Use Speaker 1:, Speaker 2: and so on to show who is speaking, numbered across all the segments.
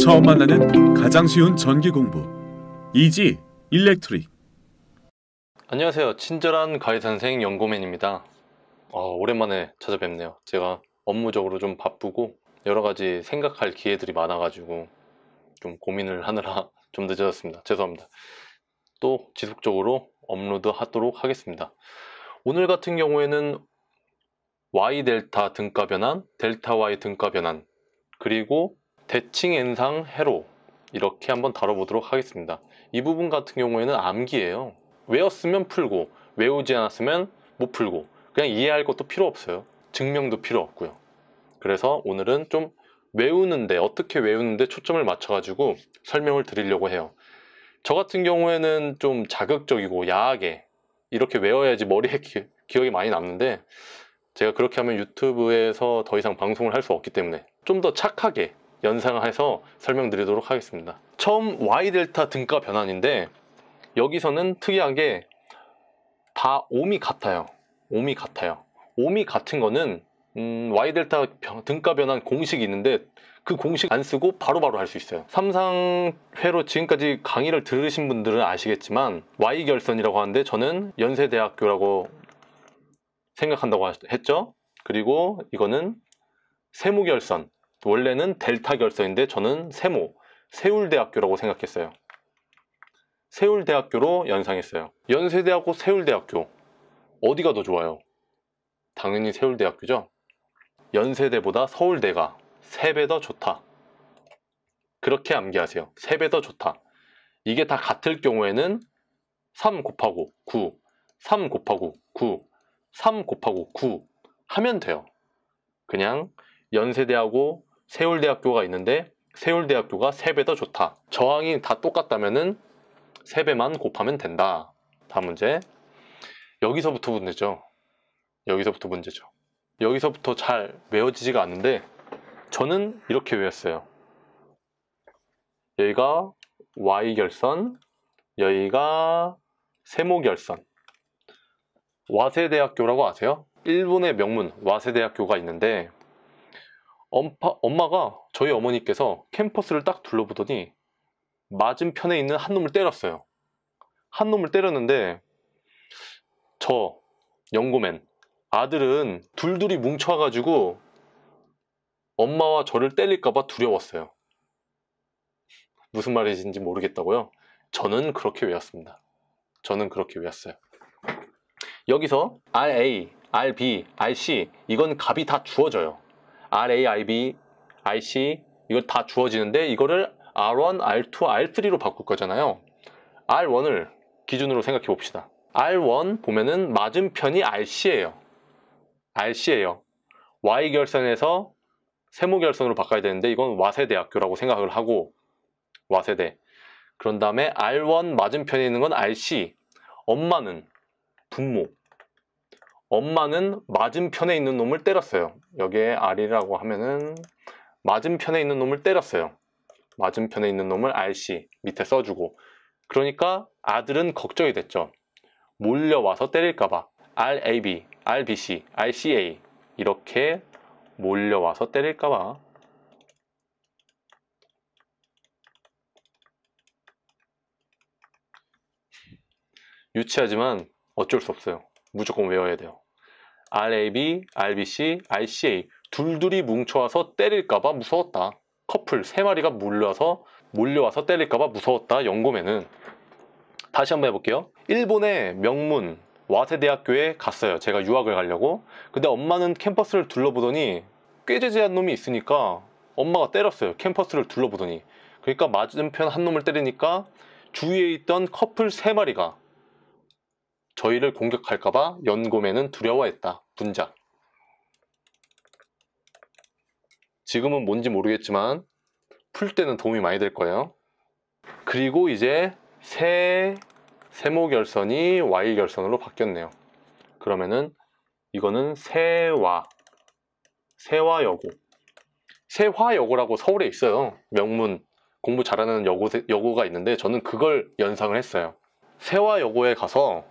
Speaker 1: 처음 만나는 가장 쉬운 전기 공부 이지 일렉트릭 안녕하세요 친절한 가이 선생 연고맨입니다 어, 오랜만에 찾아뵙네요 제가 업무적으로 좀 바쁘고 여러 가지 생각할 기회들이 많아가지고 좀 고민을 하느라 좀 늦어졌습니다 죄송합니다 또 지속적으로 업로드 하도록 하겠습니다 오늘 같은 경우에는 Y 델타 등가 변환, 델타 Y 등가 변환 그리고 대칭엔상 해로 이렇게 한번 다뤄보도록 하겠습니다. 이 부분 같은 경우에는 암기예요. 외웠으면 풀고 외우지 않았으면 못 풀고 그냥 이해할 것도 필요 없어요. 증명도 필요 없고요. 그래서 오늘은 좀 외우는데 어떻게 외우는데 초점을 맞춰가지고 설명을 드리려고 해요. 저 같은 경우에는 좀 자극적이고 야하게 이렇게 외워야지 머리에 기, 기억이 많이 남는데 제가 그렇게 하면 유튜브에서 더 이상 방송을 할 수 없기 때문에 좀 더 착하게 연상해서 설명드리도록 하겠습니다 처음 Y델타 등가 변환인데 여기서는 특이한게다 옴이 같아요 옴이 같아요 옴이 같은 거는 음, Y델타 등가 변환 공식이 있는데 그 공식 안 쓰고 바로바로 할 수 있어요 삼상회로 지금까지 강의를 들으신 분들은 아시겠지만 Y결선이라고 하는데 저는 연세대학교라고 생각한다고 했죠 그리고 이거는 세무결선 원래는 델타 결서인데 저는 세모, 세울대학교라고 생각했어요. 세울대학교로 연상했어요. 연세대하고 세울대학교 어디가 더 좋아요? 당연히 세울대학교죠. 연세대보다 서울대가 3배 더 좋다. 그렇게 암기하세요. 3배 더 좋다. 이게 다 같을 경우에는 3 곱하고 9, 3 곱하고 9, 3 곱하고 9 하면 돼요. 그냥 연세대하고 세울대학교가 있는데 세울대학교가 3배 더 좋다. 저항이 다 똑같다면 3배만 곱하면 된다. 다음 문제. 여기서부터 문제죠. 여기서부터 문제죠. 여기서부터 잘 외워지지가 않는데 저는 이렇게 외웠어요. 여기가 Y결선, 여기가 세모결선. 와세대학교라고 아세요? 일본의 명문 와세대학교가 있는데 엄파, 엄마가 저희 어머니께서 캠퍼스를 딱 둘러보더니 맞은편에 있는 한 놈을 때렸어요. 한 놈을 때렸는데 저 연고맨 아들은 둘둘이 뭉쳐가지고 엄마와 저를 때릴까봐 두려웠어요. 무슨 말이신지 모르겠다고요? 저는 그렇게 외웠습니다. 저는 그렇게 외웠어요. 여기서 RA, RB, RC 이건 값이 다 주어져요. RAIB, IC 이거 다 주어지는데 이거를 R1, R2, R3로 바꿀 거잖아요. R1을 기준으로 생각해 봅시다. R1 보면은 맞은편이 RC예요. RC예요. Y 결선에서 세모 결선으로 바꿔야 되는데 이건 와세대학교라고 생각을 하고 와세대. 그런 다음에 R1 맞은편에 있는 건 RC. 엄마는 분모. 엄마는 맞은편에 있는 놈을 때렸어요. 여기에 R이라고 하면은 맞은편에 있는 놈을 때렸어요. 맞은편에 있는 놈을 RC 밑에 써주고 그러니까 아들은 걱정이 됐죠. 몰려와서 때릴까봐 RAB, RBC, RCA 이렇게 몰려와서 때릴까봐 유치하지만 어쩔 수 없어요. 무조건 외워야 돼요. RAB, RBC, RCA 둘둘이 뭉쳐와서 때릴까봐 무서웠다. 커플 세 마리가 몰려와서 몰려와서 때릴까봐 무서웠다. 연고매는 다시 한번 해볼게요. 일본의 명문 와세대학교에 갔어요. 제가 유학을 가려고. 근데 엄마는 캠퍼스를 둘러보더니 꾀죄죄한 놈이 있으니까 엄마가 때렸어요. 캠퍼스를 둘러보더니. 그러니까 맞은편 한 놈을 때리니까 주위에 있던 커플 세 마리가 저희를 공격할까봐 연고매는 두려워했다. 분작. 지금은 뭔지 모르겠지만 풀 때는 도움이 많이 될 거예요. 그리고 이제 세 세모 결선이 Y 결선으로 바뀌었네요. 그러면은 이거는 세화 세화여고 세화여고라고 서울에 있어요. 명문 공부 잘하는 여고 여고가 있는데 저는 그걸 연상을 했어요. 세화여고에 가서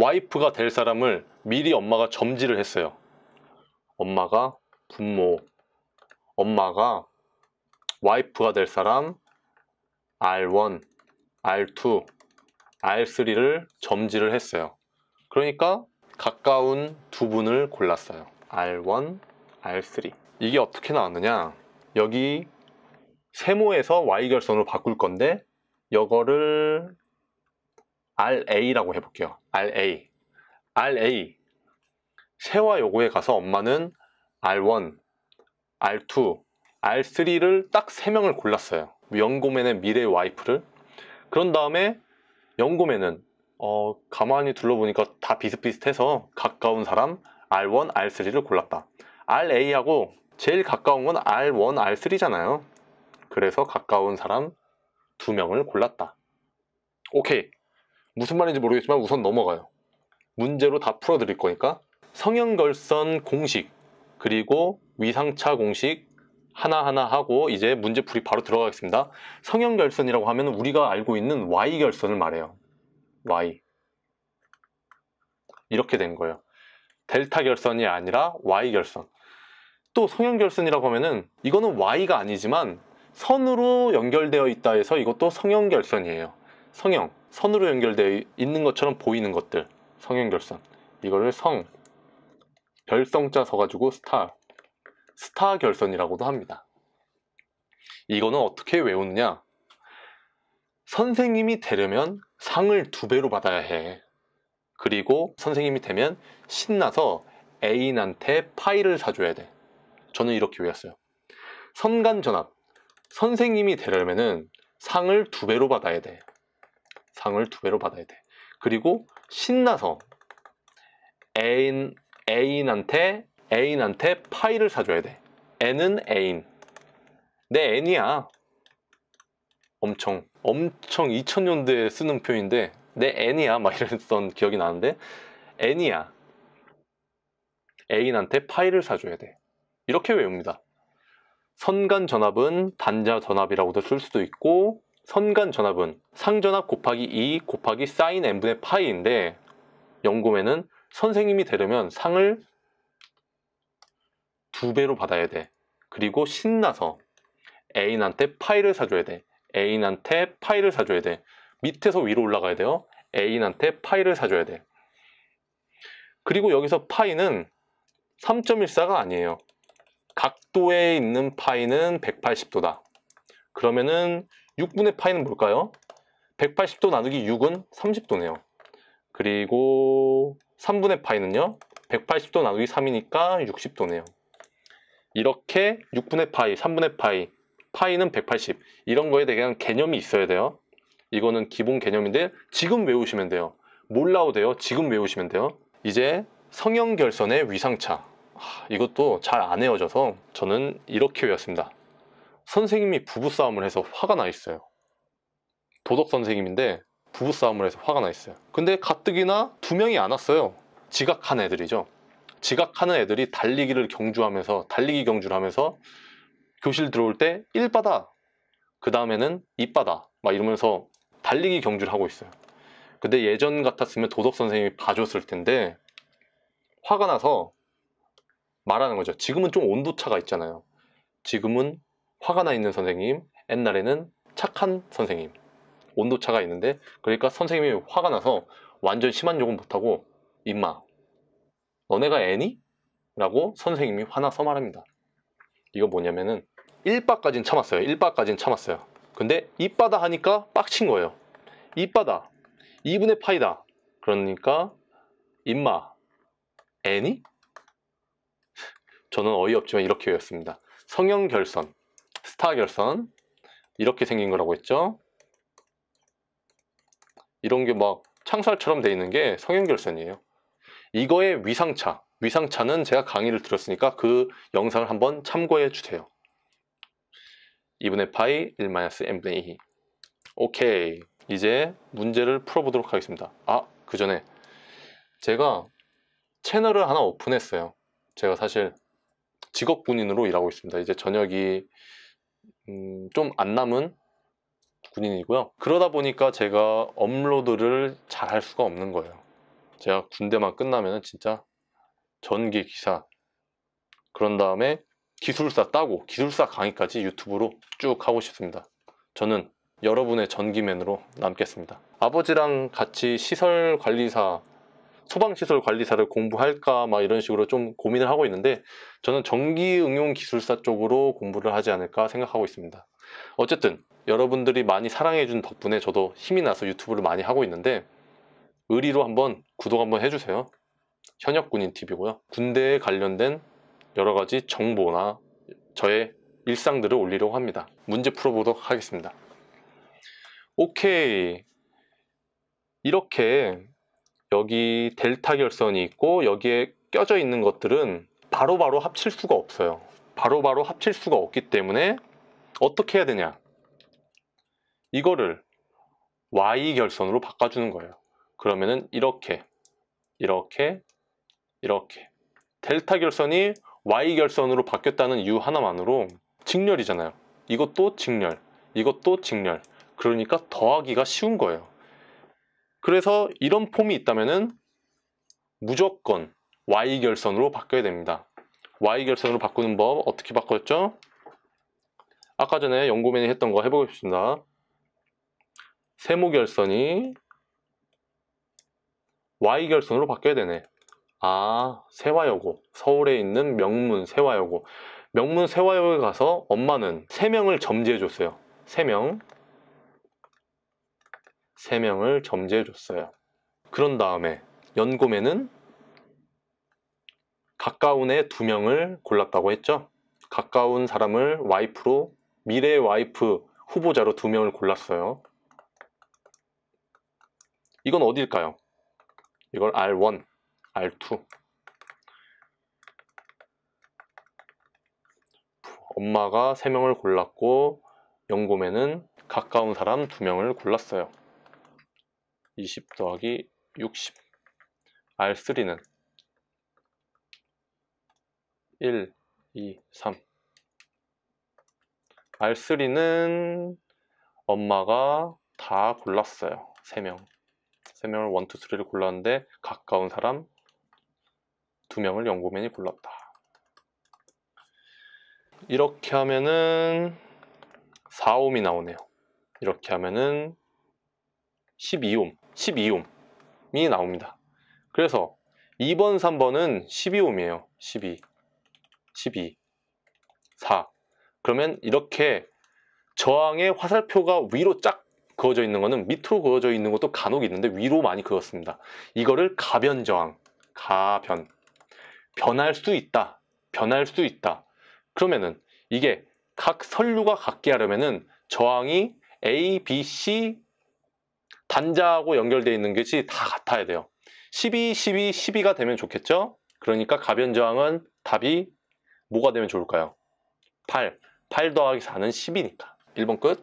Speaker 1: 와이프가 될 사람을 미리 엄마가 점지를 했어요. 엄마가 분모, 엄마가 와이프가 될 사람 R1, R2, R3를 점지를 했어요. 그러니까 가까운 두 분을 골랐어요. R1, R3. 이게 어떻게 나왔느냐? 여기 세모에서 Y결선으로 바꿀 건데 이거를 RA라고 해볼게요. RA. RA. 세화 요구에 가서 엄마는 R1, R2, R3를 딱 3명을 골랐어요. 영고맨의 미래 와이프를. 그런 다음에 영고맨은 어, 가만히 둘러보니까 다 비슷비슷해서 가까운 사람 R1, R3를 골랐다. RA하고 제일 가까운 건 R1, R3잖아요. 그래서 가까운 사람 2명을 골랐다. 오케이. 무슨 말인지 모르겠지만 우선 넘어가요. 문제로 다 풀어드릴 거니까 성형결선 공식 그리고 위상차 공식 하나하나 하고 이제 문제풀이 바로 들어가겠습니다. 성형결선이라고 하면 우리가 알고 있는 Y결선을 말해요. Y 이렇게 된 거예요. 델타 결선이 아니라 Y 결선. 또 성형 결선이라고 하면은 이거는 Y가 아니지만 선으로 연결되어 있다 해서 이것도 성형 결선이에요. 성형. 선으로 연결되어 있는 것처럼 보이는 것들 성형결선 이거를 성 별성자 써가지고 스타 스타 결선이라고도 합니다 이거는 어떻게 외우느냐 선생님이 되려면 상을 두 배로 받아야 해 그리고 선생님이 되면 신나서 애인한테 파일을 사줘야 돼 저는 이렇게 외웠어요 선간전압 선생님이 되려면 상을 두 배로 받아야 돼 상을 두 배로 받아야 돼. 그리고 신나서 애인 애인한테 애인한테 파이를 사줘야 돼. 애는 애인. 내 애니야. 엄청 엄청 2000년대에 쓰는 표현인데 내 애니야 막 이랬던 기억이 나는데 애니야. 애인한테 파이를 사줘야 돼. 이렇게 외웁니다. 선간 전압은 단자 전압이라고도 쓸 수도 있고 선간 전압은 상전압 곱하기 2 곱하기 사인 n분의 파이인데 연고에는 선생님이 되려면 상을 두 배로 받아야 돼. 그리고 신나서 애인한테 파이를 사줘야 돼. 애인한테 파이를 사줘야 돼. 밑에서 위로 올라가야 돼요. 애인한테 파이를 사줘야 돼. 그리고 여기서 파이는 3.14가 아니에요. 각도에 있는 파이는 180도다. 그러면은 6분의 파이는 뭘까요? 180도 나누기 6은 30도네요. 그리고 3분의 파이는요. 180도 나누기 3이니까 60도네요. 이렇게 6분의 파이, 3분의 파이, 파이는 180 이런 거에 대한 개념이 있어야 돼요. 이거는 기본 개념인데 지금 외우시면 돼요. 몰라도 돼요. 지금 외우시면 돼요. 이제 성형 결선의 위상차. 이것도 잘 안 외워져서 저는 이렇게 외웠습니다. 선생님이 부부싸움을 해서 화가 나 있어요. 도덕 선생님인데 부부싸움을 해서 화가 나 있어요. 근데 가뜩이나 두 명이 안 왔어요. 지각한 애들이죠. 지각하는 애들이 달리기를 경주하면서 달리기 경주를 하면서 교실 들어올 때 1바다 그 다음에는 2바다 막 이러면서 달리기 경주를 하고 있어요. 근데 예전 같았으면 도덕 선생님이 봐줬을 텐데 화가 나서 말하는 거죠. 지금은 좀 온도차가 있잖아요. 지금은 화가 나 있는 선생님, 옛날에는 착한 선생님. 온도차가 있는데 그러니까 선생님이 화가 나서 완전 심한 욕은 못하고 임마 너네가 애니? 라고 선생님이 화나서 말합니다. 이거 뭐냐면은 1바까진 참았어요. 1바까진 참았어요. 근데 2바다 하니까 빡친 거예요. 2바다 2분의 파이다. 그러니까 임마 애니? 저는 어이없지만 이렇게 외웠습니다. 성형 결선 스타 결선 이렇게 생긴 거라고 했죠 이런 게 막 창살처럼 돼 있는 게 성형 결선이에요 이거의 위상차 위상차는 제가 강의를 들었으니까 그 영상을 한번 참고해 주세요 2분의 파이 1-m분의 2 오케이 이제 문제를 풀어보도록 하겠습니다 아 그 전에 제가 채널을 하나 오픈했어요 제가 사실 직업군인으로 일하고 있습니다 이제 저녁이 음, 좀 안 남은 군인이고요. 그러다 보니까 제가 업로드를 잘 할 수가 없는 거예요. 제가 군대만 끝나면 진짜 전기 기사 그런 다음에 기술사 따고 기술사 강의까지 유튜브로 쭉 하고 싶습니다. 저는 여러분의 전기맨으로 남겠습니다. 아버지랑 같이 시설 관리사 소방시설 관리사를 공부할까 막 이런 식으로 좀 고민을 하고 있는데 저는 전기응용기술사 쪽으로 공부를 하지 않을까 생각하고 있습니다. 어쨌든 여러분들이 많이 사랑해준 덕분에 저도 힘이 나서 유튜브를 많이 하고 있는데 의리로 한번 구독 한번 해주세요. 현역군인 TV고요. 군대에 관련된 여러 가지 정보나 저의 일상들을 올리려고 합니다. 문제 풀어보도록 하겠습니다. 오케이. 이렇게 여기 델타 결선이 있고 여기에 껴져 있는 것들은 바로바로 바로 합칠 수가 없어요. 바로바로 바로 합칠 수가 없기 때문에 어떻게 해야 되냐? 이거를 Y 결선으로 바꿔주는 거예요. 그러면은 이렇게, 이렇게, 이렇게. 델타 결선이 Y 결선으로 바뀌었다는 이유 하나만으로 직렬이잖아요. 이것도 직렬, 이것도 직렬. 그러니까 더하기가 쉬운 거예요. 그래서 이런 폼이 있다면은 무조건 Y결선으로 바뀌어야 됩니다. Y결선으로 바꾸는 법 어떻게 바꿨죠? 아까 전에 연고맨이 했던 거 해보겠습니다. 세모결선이 Y결선으로 바뀌어야 되네. 아, 세화여고. 서울에 있는 명문 세화여고. 명문 세화여고에 가서 엄마는 3명을 점지해줬어요. 3명. 3명을 점재해 줬어요. 그런 다음에 연고매는 가까운 애 2명을 골랐다고 했죠. 가까운 사람을 와이프로 미래의 와이프 후보자로 2명을 골랐어요. 이건 어디일까요? 이걸 R1, R2 엄마가 3명을 골랐고 연고매는 가까운 사람 2명을 골랐어요. 20 더하기 60 R3는 1, 2, 3 R3는 엄마가 다 골랐어요 3명 3명을 1, 2, 3를 골랐는데 가까운 사람 2명을 연구맨이 골랐다 이렇게 하면은 4옴이 나오네요 이렇게 하면은 12옴 12옴이 나옵니다. 그래서 2번, 3번은 12옴이에요. 12, 12, 4. 그러면 이렇게 저항의 화살표가 위로 쫙 그어져 있는 거는 밑으로 그어져 있는 것도 간혹 있는데 위로 많이 그었습니다. 이거를 가변 저항, 가변. 변할 수 있다. 변할 수 있다. 그러면은 이게 각 선류가 같게 하려면은 저항이 A, B, C, 단자하고 연결되어 있는 것이 다 같아야 돼요. 12, 12, 12가 되면 좋겠죠? 그러니까 가변저항은 답이 뭐가 되면 좋을까요? 8. 8 더하기 4는 10이니까. 1번 끝.